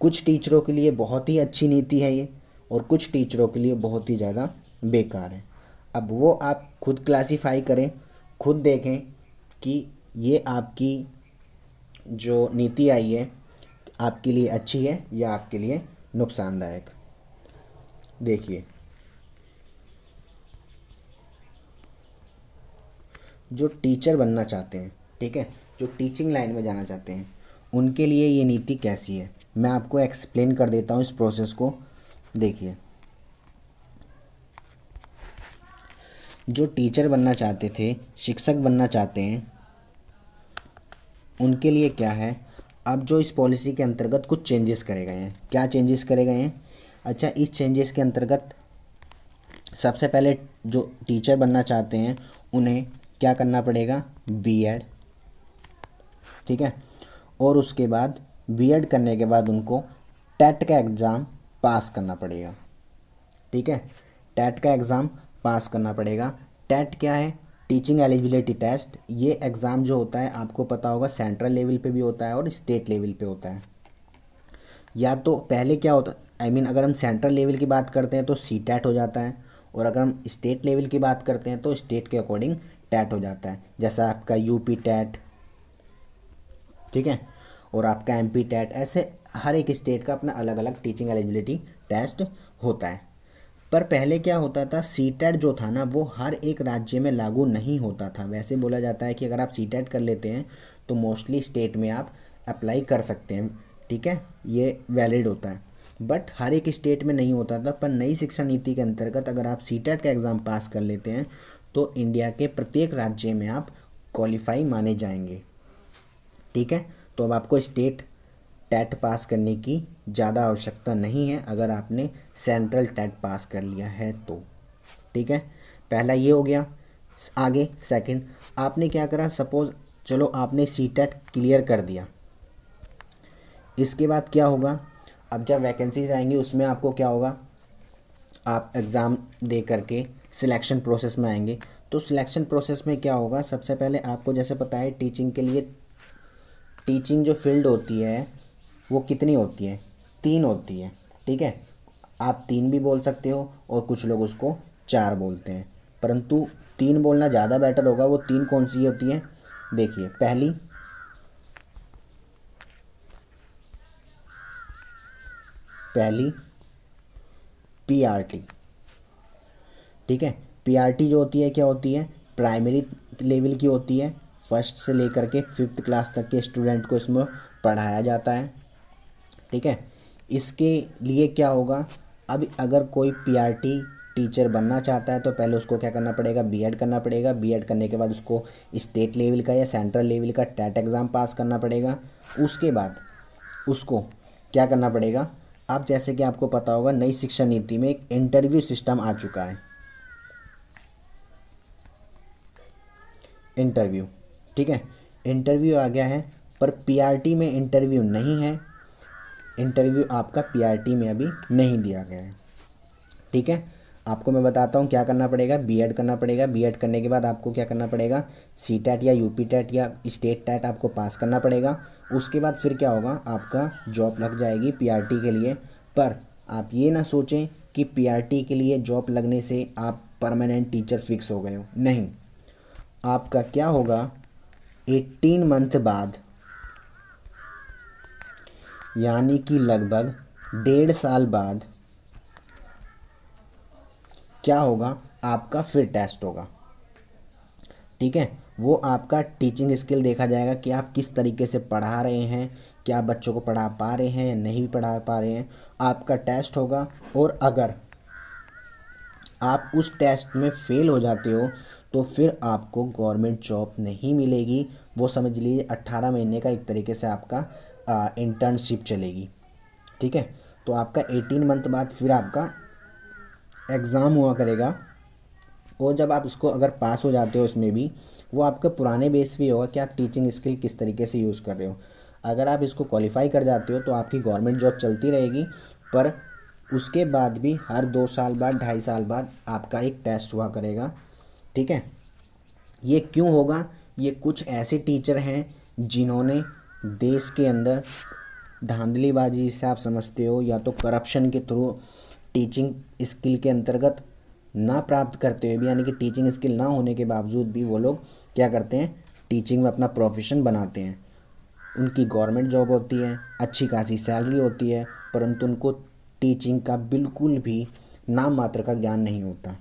कुछ टीचरों के लिए बहुत ही अच्छी नीति है ये और कुछ टीचरों के लिए बहुत ही ज़्यादा बेकार है अब वो आप खुद क्लासिफाई करें खुद देखें कि ये आपकी जो नीति आई है आपके लिए अच्छी है या आपके लिए नुकसानदायक देखिए जो टीचर बनना चाहते हैं ठीक है जो टीचिंग लाइन में जाना चाहते हैं उनके लिए ये नीति कैसी है मैं आपको एक्सप्लेन कर देता हूँ इस प्रोसेस को देखिए जो टीचर बनना चाहते थे शिक्षक बनना चाहते हैं उनके लिए क्या है अब जो इस पॉलिसी के अंतर्गत कुछ चेंजेस करे गए हैं क्या चेंजेस करे गए हैं अच्छा इस चेंजेस के अंतर्गत सबसे पहले जो टीचर बनना चाहते हैं उन्हें क्या करना पड़ेगा बीएड ठीक है और उसके बाद बीएड करने के बाद उनको टेट e का एग्ज़ाम पास करना पड़ेगा ठीक है टेट e का एग्ज़ाम पास करना पड़ेगा टेट e क्या है टीचिंग एलिजिबिलिटी टेस्ट ये एग्ज़ाम जो होता है आपको पता होगा सेंट्रल लेवल पे भी होता है और स्टेट लेवल पे होता है या तो पहले क्या होता आई I मीन mean, अगर हम सेंट्रल लेवल की बात करते हैं तो सी टैट हो जाता है और अगर हम स्टेट लेवल की बात करते हैं तो स्टेट के अकॉर्डिंग टैट हो जाता है जैसा आपका यूपी टैट ठीक है और आपका एम पी टेट ऐसे हर एक स्टेट का अपना अलग अलग टीचिंग एलिजिबिलिटी टेस्ट होता है पर पहले क्या होता था सी टेट जो था ना वो हर एक राज्य में लागू नहीं होता था वैसे बोला जाता है कि अगर आप सी टेट कर लेते हैं तो मोस्टली स्टेट में आप अप्लाई कर सकते हैं ठीक है ये वैलिड होता है बट हर एक स्टेट में नहीं होता था पर नई शिक्षा नीति के अंतर्गत अगर आप सी का एग्ज़ाम पास कर लेते हैं तो इंडिया के प्रत्येक राज्य में आप क्वालिफाई माने जाएंगे ठीक है तो अब आपको स्टेट टेट पास करने की ज़्यादा आवश्यकता नहीं है अगर आपने सेंट्रल टेट पास कर लिया है तो ठीक है पहला ये हो गया आगे सेकंड आपने क्या करा सपोज़ चलो आपने सी टेट क्लियर कर दिया इसके बाद क्या होगा अब जब वैकेंसीज आएंगी उसमें आपको क्या होगा आप एग्ज़ाम दे करके सिलेक्शन प्रोसेस में आएंगे तो सिलेक्शन प्रोसेस में क्या होगा सबसे पहले आपको जैसे पता है टीचिंग के लिए टीचिंग जो फील्ड होती है वो कितनी होती है तीन होती है ठीक है आप तीन भी बोल सकते हो और कुछ लोग उसको चार बोलते हैं परंतु तीन बोलना ज़्यादा बेटर होगा वो तीन कौन सी होती है देखिए पहली पहली पी आर टी ठीक है पी आर टी जो होती है क्या होती है प्राइमरी लेवल की होती है फर्स्ट से लेकर के फिफ्थ क्लास तक के स्टूडेंट को इसमें पढ़ाया जाता है ठीक है इसके लिए क्या होगा अब अगर कोई पीआरटी टीचर बनना चाहता है तो पहले उसको क्या करना पड़ेगा बीएड करना पड़ेगा बीएड करने के बाद उसको स्टेट लेवल का या सेंट्रल लेवल का टेट एग्ज़ाम पास करना पड़ेगा उसके बाद उसको क्या करना पड़ेगा अब जैसे कि आपको पता होगा नई शिक्षा नीति में एक इंटरव्यू सिस्टम आ चुका है इंटरव्यू ठीक है इंटरव्यू आ गया है पर पीआरटी में इंटरव्यू नहीं है इंटरव्यू आपका पीआरटी में अभी नहीं दिया गया है ठीक है आपको मैं बताता हूँ क्या करना पड़ेगा बीएड करना पड़ेगा बीएड करने के बाद आपको क्या करना पड़ेगा सी टैट या पी टैट या स्टेट टैट आपको पास करना पड़ेगा उसके बाद फिर क्या होगा आपका जॉब लग जाएगी पी के लिए पर आप ये ना सोचें कि पी के लिए जॉब लगने से आप परमानेंट टीचर फिक्स हो गए हो नहीं आपका क्या होगा एट्टीन मंथ बाद यानी कि लगभग डेढ़ साल बाद क्या होगा आपका फिर टेस्ट होगा ठीक है वो आपका टीचिंग स्किल देखा जाएगा कि आप किस तरीके से पढ़ा रहे हैं क्या बच्चों को पढ़ा पा रहे हैं या नहीं पढ़ा पा रहे हैं आपका टेस्ट होगा और अगर आप उस टेस्ट में फ़ेल हो जाते हो तो फिर आपको गवर्नमेंट जॉब नहीं मिलेगी वो समझ लीजिए अट्ठारह महीने का एक तरीके से आपका इंटर्नशिप चलेगी ठीक है तो आपका एटीन मंथ बाद फिर आपका एग्ज़ाम हुआ करेगा और जब आप उसको अगर पास हो जाते हो उसमें भी वो आपका पुराने बेस भी होगा कि आप टीचिंग स्किल किस तरीके से यूज़ कर रहे हो अगर आप इसको क्वालिफाई कर जाते हो तो आपकी गवर्नमेंट जॉब चलती रहेगी पर उसके बाद भी हर दो साल बाद ढाई साल बाद आपका एक टेस्ट हुआ करेगा ठीक है ये क्यों होगा ये कुछ ऐसे टीचर हैं जिन्होंने देश के अंदर धांधलीबाजी से आप समझते हो या तो करप्शन के थ्रू टीचिंग स्किल के अंतर्गत ना प्राप्त करते हुए भी यानी कि टीचिंग स्किल ना होने के बावजूद भी वो लोग क्या करते हैं टीचिंग में अपना प्रोफेशन बनाते हैं उनकी गवर्नमेंट जॉब होती है अच्छी खासी सैलरी होती है परंतु उनको टीचिंग का बिल्कुल भी नाम मात्र का ज्ञान नहीं होता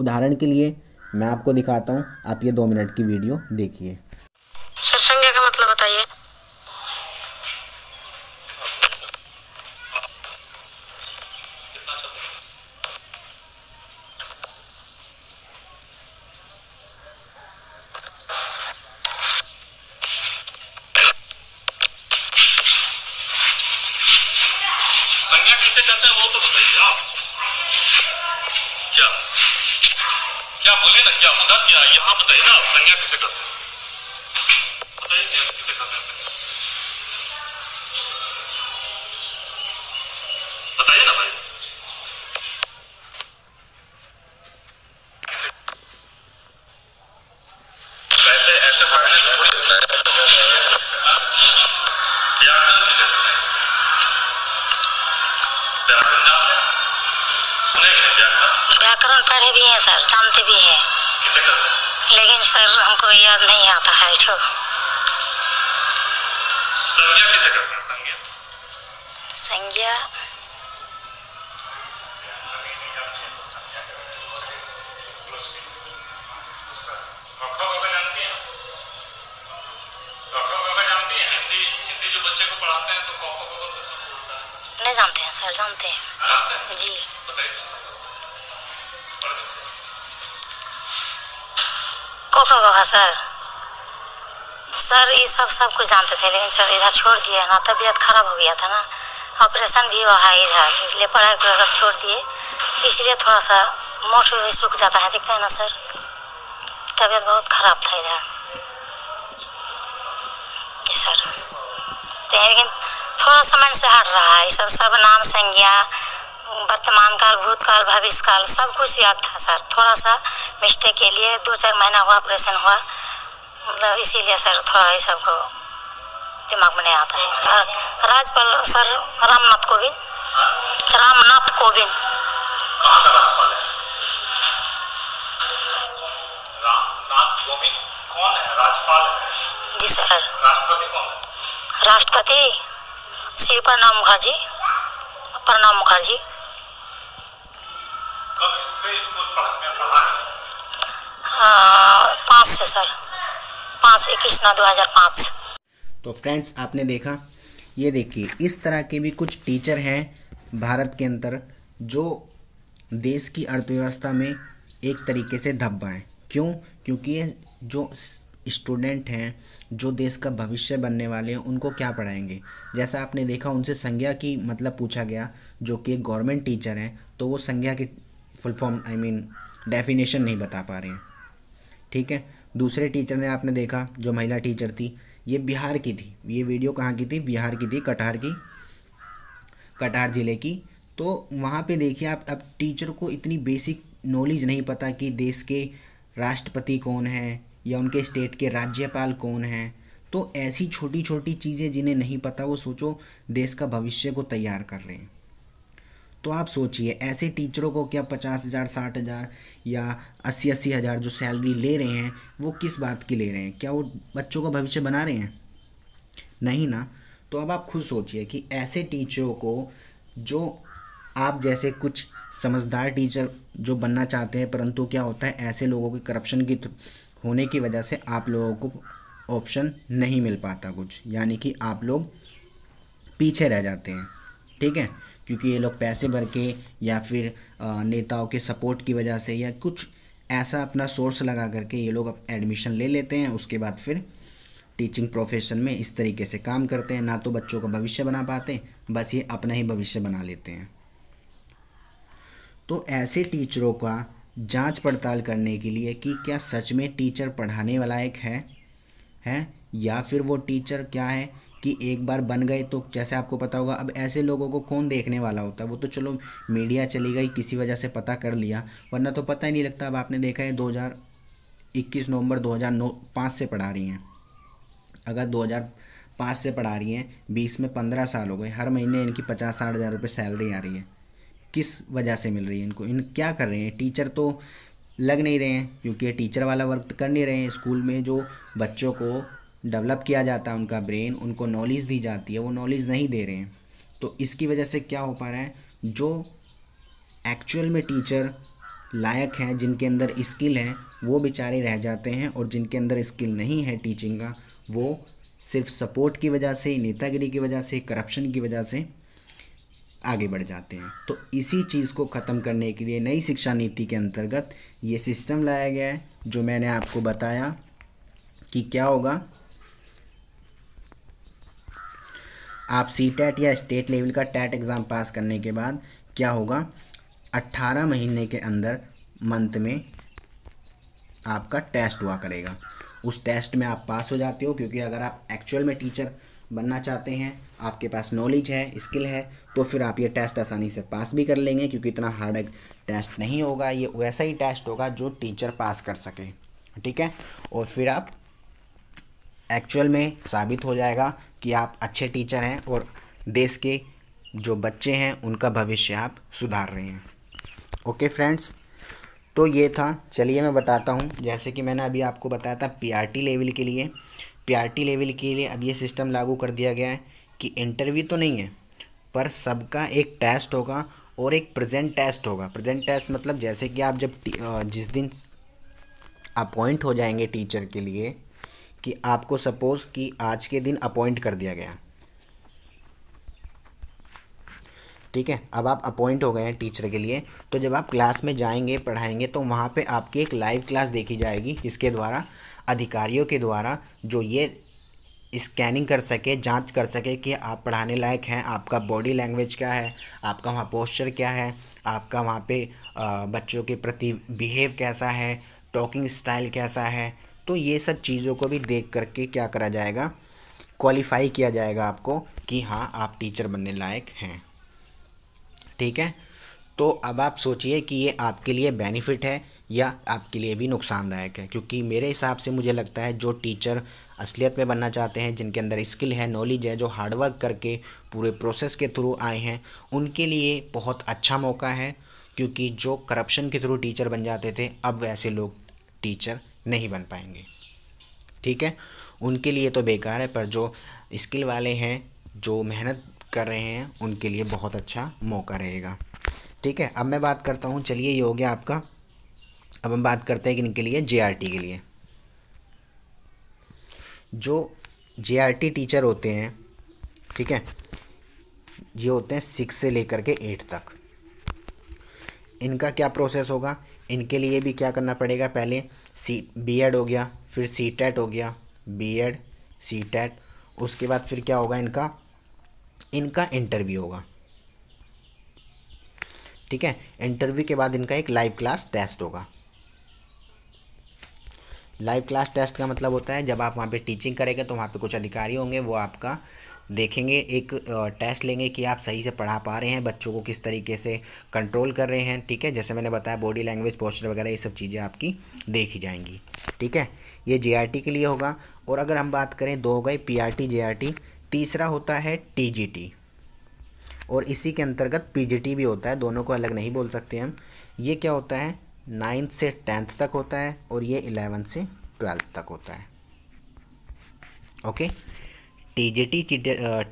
उदाहरण के लिए मैं आपको दिखाता हूँ आप ये दो मिनट की वीडियो देखिए का मतलब बताइए सब सब कुछ जानते थे लेकिन सर इधर छोड़ दिए ना तबीयत खराब हो गया था ना ऑपरेशन भी हुआ है इधर इसलिए पढ़ाई पूरा छोड़ दिए इसलिए थोड़ा सा मोट भी सूख जाता है देखते हैं ना सर तबीयत बहुत खराब था इधर जी सर तो लेकिन थोड़ा सा मन से हट रहा है सब सब नाम संज्ञा वर्तमान काल भूतकाल भविष्य काल सब कुछ याद था सर थोड़ा सा मिस्टेक के लिए दो चार महीना हुआ ऑपरेशन हुआ मतलब इसीलिए सर थोड़ा ये सबको दिमाग में नहीं आता है राज्यपाल सर रामनाथ कोविंद रामनाथ कोविंद जी सर राष्ट्रपति श्री प्रणब मुखर्जी प्रणब मुखर्जी पाँच से सर पाँच इक्कीस नौ दो हज़ार पाँच तो फ्रेंड्स आपने देखा ये देखिए इस तरह के भी कुछ टीचर हैं भारत के अंदर जो देश की अर्थव्यवस्था में एक तरीके से धब्बा है क्यों क्योंकि ये जो स्टूडेंट हैं जो देश का भविष्य बनने वाले हैं उनको क्या पढ़ाएंगे जैसा आपने देखा उनसे संज्ञा की मतलब पूछा गया जो कि एक गवर्नमेंट टीचर हैं तो वो संज्ञा की full form I mean definition नहीं बता पा रहे हैं ठीक है दूसरे टीचर ने आपने देखा जो महिला टीचर थी ये बिहार की थी ये वीडियो कहाँ की थी बिहार की थी कटार की कटार ज़िले की तो वहाँ पे देखिए आप अब टीचर को इतनी बेसिक नॉलेज नहीं पता कि देश के राष्ट्रपति कौन हैं या उनके स्टेट के राज्यपाल कौन हैं तो ऐसी छोटी छोटी चीज़ें जिन्हें नहीं पता वो सोचो देश का भविष्य को तैयार कर रहे हैं तो आप सोचिए ऐसे टीचरों को क्या पचास हज़ार साठ हज़ार या अस्सी अस्सी हज़ार जो सैलरी ले रहे हैं वो किस बात की ले रहे हैं क्या वो बच्चों का भविष्य बना रहे हैं नहीं ना तो अब आप खुद सोचिए कि ऐसे टीचरों को जो आप जैसे कुछ समझदार टीचर जो बनना चाहते हैं परंतु क्या होता है ऐसे लोगों के करप्शन की होने की वजह से आप लोगों को ऑप्शन नहीं मिल पाता कुछ यानी कि आप लोग पीछे रह जाते हैं ठीक है क्योंकि ये लोग पैसे भर के या फिर नेताओं के सपोर्ट की वजह से या कुछ ऐसा अपना सोर्स लगा करके ये लोग एडमिशन ले लेते हैं उसके बाद फिर टीचिंग प्रोफेशन में इस तरीके से काम करते हैं ना तो बच्चों का भविष्य बना पाते बस ये अपना ही भविष्य बना लेते हैं तो ऐसे टीचरों का जांच पड़ताल करने के लिए कि क्या सच में टीचर पढ़ाने वाला एक है है या फिर वो टीचर क्या है कि एक बार बन गए तो जैसे आपको पता होगा अब ऐसे लोगों को कौन देखने वाला होता है वो तो चलो मीडिया चली गई किसी वजह से पता कर लिया वरना तो पता ही नहीं लगता अब आपने देखा है 2021 नवंबर 2005 से पढ़ा रही हैं अगर 2005 से पढ़ा रही हैं बीस में पंद्रह साल हो गए हर महीने इनकी पचास साठ हज़ार रुपये सैलरी आ रही है किस वजह से मिल रही है इनको इन क्या कर रहे हैं टीचर तो लग नहीं रहे हैं क्योंकि टीचर वाला वर्क तो कर नहीं रहे हैं स्कूल में जो बच्चों को डेवलप किया जाता है उनका ब्रेन उनको नॉलेज दी जाती है वो नॉलेज नहीं दे रहे हैं तो इसकी वजह से क्या हो पा रहा है जो एक्चुअल में टीचर लायक हैं जिनके अंदर स्किल है वो बेचारे रह जाते हैं और जिनके अंदर स्किल नहीं है टीचिंग का वो सिर्फ सपोर्ट की वजह से नेतागिरी की वजह से करप्शन की वजह से आगे बढ़ जाते हैं तो इसी चीज़ को ख़त्म करने के लिए नई शिक्षा नीति के अंतर्गत ये सिस्टम लाया गया है जो मैंने आपको बताया कि क्या होगा आप सी टैट या स्टेट लेवल का टैट एग्ज़ाम पास करने के बाद क्या होगा 18 महीने के अंदर मंथ में आपका टेस्ट हुआ करेगा उस टेस्ट में आप पास हो जाते हो क्योंकि अगर आप एक्चुअल में टीचर बनना चाहते हैं आपके पास नॉलेज है स्किल है तो फिर आप ये टेस्ट आसानी से पास भी कर लेंगे क्योंकि इतना हार्ड टेस्ट नहीं होगा ये वैसा ही टेस्ट होगा जो टीचर पास कर सके ठीक है और फिर आप एक्चुअल में साबित हो जाएगा कि आप अच्छे टीचर हैं और देश के जो बच्चे हैं उनका भविष्य आप सुधार रहे हैं ओके फ्रेंड्स तो ये था चलिए मैं बताता हूँ जैसे कि मैंने अभी आपको बताया था पीआरटी लेवल के लिए पीआरटी लेवल के लिए अब ये सिस्टम लागू कर दिया गया है कि इंटरव्यू तो नहीं है पर सबका एक टेस्ट होगा और एक प्रेजेंट टेस्ट होगा प्रेजेंट टेस्ट मतलब जैसे कि आप जब जिस दिन अपॉइंट हो जाएंगे टीचर के लिए कि आपको सपोज़ कि आज के दिन अपॉइंट कर दिया गया ठीक है अब आप अपॉइंट हो गए हैं टीचर के लिए तो जब आप क्लास में जाएंगे पढ़ाएंगे तो वहाँ पे आपकी एक लाइव क्लास देखी जाएगी जिसके द्वारा अधिकारियों के द्वारा जो ये स्कैनिंग कर सके जांच कर सके कि आप पढ़ाने लायक हैं आपका बॉडी लैंग्वेज क्या है आपका वहाँ पोस्चर क्या है आपका वहाँ पे बच्चों के प्रति बिहेव कैसा है टॉकिंग स्टाइल कैसा है तो ये सब चीज़ों को भी देख करके क्या करा जाएगा क्वालिफाई किया जाएगा आपको कि हाँ आप टीचर बनने लायक हैं ठीक है तो अब आप सोचिए कि ये आपके लिए बेनिफिट है या आपके लिए भी नुकसानदायक है क्योंकि मेरे हिसाब से मुझे लगता है जो टीचर असलियत में बनना चाहते हैं जिनके अंदर स्किल है नॉलेज है जो हार्डवर्क करके पूरे प्रोसेस के थ्रू आए हैं उनके लिए बहुत अच्छा मौका है क्योंकि जो करप्शन के थ्रू टीचर बन जाते थे अब वैसे लोग टीचर नहीं बन पाएंगे ठीक है उनके लिए तो बेकार है पर जो स्किल वाले हैं जो मेहनत कर रहे हैं उनके लिए बहुत अच्छा मौका रहेगा ठीक है अब मैं बात करता हूँ चलिए ये हो गया आपका अब हम बात करते हैं कि इनके लिए जे के लिए जो जे टीचर होते हैं ठीक है ये होते हैं सिक्स से लेकर के एट तक इनका क्या प्रोसेस होगा इनके लिए भी क्या करना पड़ेगा पहले सी बी एड हो गया फिर सी हो गया बी एड सी उसके बाद फिर क्या होगा इनका इनका इंटरव्यू होगा ठीक है इंटरव्यू के बाद इनका एक लाइव क्लास टेस्ट होगा लाइव क्लास टेस्ट का मतलब होता है जब आप वहाँ पे टीचिंग करेंगे तो वहाँ पे कुछ अधिकारी होंगे वो आपका देखेंगे एक टेस्ट लेंगे कि आप सही से पढ़ा पा रहे हैं बच्चों को किस तरीके से कंट्रोल कर रहे हैं ठीक है जैसे मैंने बताया बॉडी लैंग्वेज पोस्टर वगैरह ये सब चीज़ें आपकी देखी जाएंगी ठीक है ये जे के लिए होगा और अगर हम बात करें दो हो गए पी आर तीसरा होता है टी और इसी के अंतर्गत पी भी होता है दोनों को अलग नहीं बोल सकते हम ये क्या होता है नाइन्थ से टेंथ तक होता है और ये इलेवेंथ से ट्वेल्थ तक होता है ओके okay? टीजीटी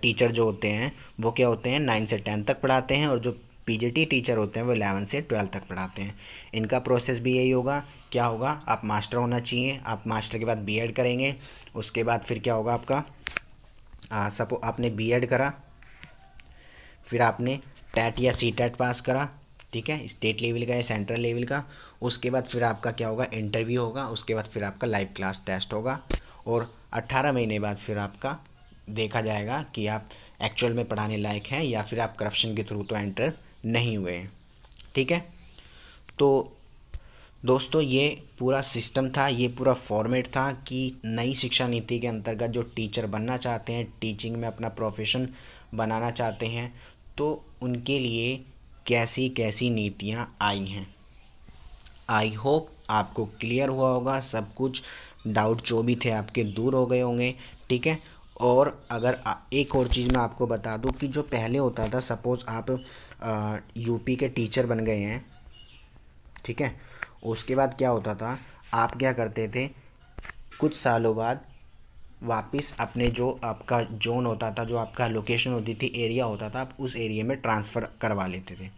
टीचर जो होते हैं वो क्या होते हैं नाइन से टेंथ तक पढ़ाते हैं और जो पीजीटी टीचर होते हैं वो एलेवन से ट्वेल्थ तक पढ़ाते हैं इनका प्रोसेस भी यही होगा क्या होगा आप मास्टर होना चाहिए आप मास्टर के बाद एड करेंगे उसके बाद फिर क्या होगा आपका सपो आपने एड करा फिर आपने टैट या सी टैट पास करा ठीक है स्टेट लेवल का या सेंट्रल लेवल का उसके बाद फिर आपका क्या होगा इंटरव्यू होगा उसके बाद फिर आपका लाइव क्लास टेस्ट होगा और अट्ठारह महीने बाद फिर आपका देखा जाएगा कि आप एक्चुअल में पढ़ाने लायक हैं या फिर आप करप्शन के थ्रू तो एंटर नहीं हुए हैं ठीक है तो दोस्तों ये पूरा सिस्टम था ये पूरा फॉर्मेट था कि नई शिक्षा नीति के अंतर्गत जो टीचर बनना चाहते हैं टीचिंग में अपना प्रोफेशन बनाना चाहते हैं तो उनके लिए कैसी कैसी नीतियाँ आई हैं आई होप आपको क्लियर हुआ होगा सब कुछ डाउट जो भी थे आपके दूर हो गए होंगे ठीक है और अगर एक और चीज़ मैं आपको बता दूं कि जो पहले होता था सपोज़ आप यूपी के टीचर बन गए हैं ठीक है उसके बाद क्या होता था आप क्या करते थे कुछ सालों बाद वापस अपने जो आपका जोन होता था जो आपका लोकेशन होती थी एरिया होता था आप उस एरिया में ट्रांसफ़र करवा लेते थे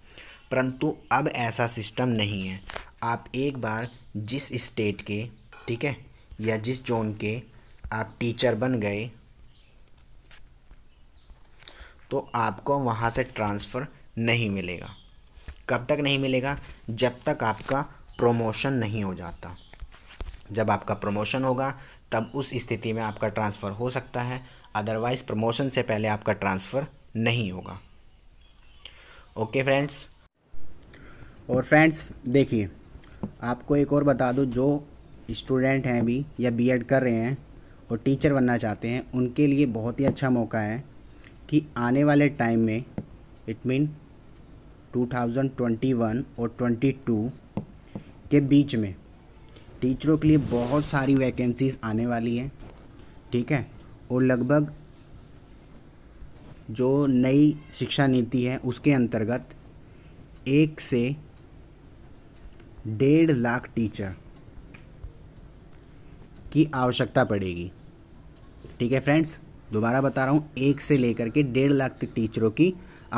परंतु अब ऐसा सिस्टम नहीं है आप एक बार जिस स्टेट के ठीक है या जिस जोन के आप टीचर बन गए तो आपको वहाँ से ट्रांसफ़र नहीं मिलेगा कब तक नहीं मिलेगा जब तक आपका प्रमोशन नहीं हो जाता जब आपका प्रमोशन होगा तब उस स्थिति में आपका ट्रांसफ़र हो सकता है अदरवाइज़ प्रमोशन से पहले आपका ट्रांसफ़र नहीं होगा ओके फ्रेंड्स और फ्रेंड्स देखिए आपको एक और बता दूँ जो स्टूडेंट हैं अभी या बीएड कर रहे हैं और टीचर बनना चाहते हैं उनके लिए बहुत ही अच्छा मौका है कि आने वाले टाइम में इट मीन 2021 और 22 के बीच में टीचरों के लिए बहुत सारी वैकेंसीज आने वाली हैं ठीक है और लगभग जो नई शिक्षा नीति है उसके अंतर्गत एक से डेढ़ लाख टीचर की आवश्यकता पड़ेगी ठीक है फ्रेंड्स दोबारा बता रहा हूँ एक से लेकर के डेढ़ लाख तक टीचरों की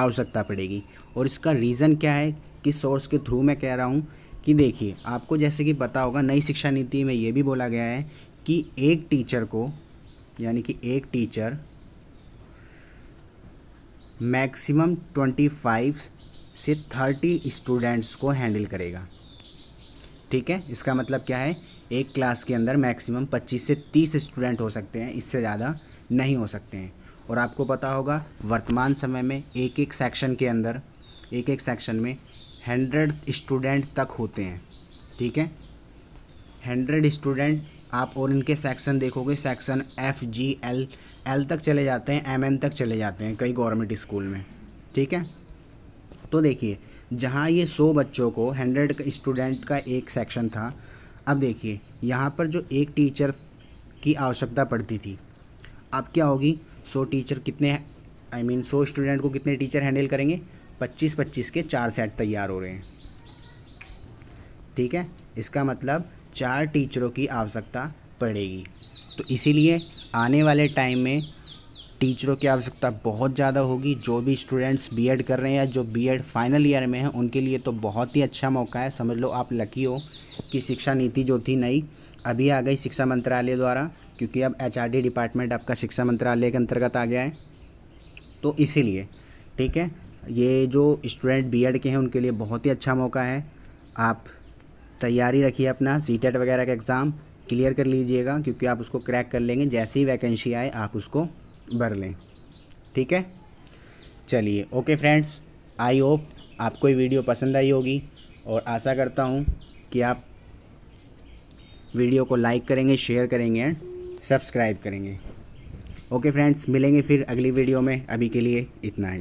आवश्यकता पड़ेगी और इसका रीज़न क्या है कि सोर्स के थ्रू मैं कह रहा हूँ कि देखिए आपको जैसे कि पता होगा नई शिक्षा नीति में ये भी बोला गया है कि एक टीचर को यानी कि एक टीचर मैक्सिमम ट्वेंटी फाइव से थर्टी स्टूडेंट्स को हैंडल करेगा ठीक है इसका मतलब क्या है एक क्लास के अंदर मैक्सिमम पच्चीस से तीस स्टूडेंट हो सकते हैं इससे ज़्यादा नहीं हो सकते हैं और आपको पता होगा वर्तमान समय में एक एक सेक्शन के अंदर एक एक सेक्शन में हंड्रेड स्टूडेंट तक होते हैं ठीक है हंड्रेड स्टूडेंट आप और इनके सेक्शन देखोगे section F G L L तक चले जाते हैं एम एन तक चले जाते हैं कई गवर्नमेंट स्कूल में ठीक है तो देखिए जहाँ ये सौ बच्चों को हंड्रेड स्टूडेंट का एक सेक्शन था अब देखिए यहाँ पर जो एक टीचर की आवश्यकता पड़ती थी अब क्या होगी सौ टीचर कितने आई मीन सौ स्टूडेंट को कितने टीचर हैंडल करेंगे पच्चीस पच्चीस के चार सेट तैयार हो रहे हैं ठीक है इसका मतलब चार टीचरों की आवश्यकता पड़ेगी तो इसीलिए आने वाले टाइम में टीचरों की आवश्यकता बहुत ज़्यादा होगी जो भी स्टूडेंट्स बीएड कर रहे हैं या जो बीएड फाइनल ईयर में हैं उनके लिए तो बहुत ही अच्छा मौका है समझ लो आप लकी हो कि शिक्षा नीति जो थी नई अभी आ गई शिक्षा मंत्रालय द्वारा क्योंकि अब एच डिपार्टमेंट आपका शिक्षा मंत्रालय के अंतर्गत आ गया है तो इसीलिए ठीक है ये जो स्टूडेंट बीएड के हैं उनके लिए बहुत ही अच्छा मौका है आप तैयारी रखिए अपना सी e वगैरह का एग्ज़ाम क्लियर कर लीजिएगा क्योंकि आप उसको क्रैक कर लेंगे जैसे ही वैकेंसी आए आप उसको भर लें ठीक है चलिए ओके फ्रेंड्स आई होप आपको ये वीडियो पसंद आई होगी और आशा करता हूँ कि आप वीडियो को लाइक करेंगे शेयर करेंगे एंड सब्सक्राइब करेंगे ओके फ्रेंड्स मिलेंगे फिर अगली वीडियो में अभी के लिए इतना ही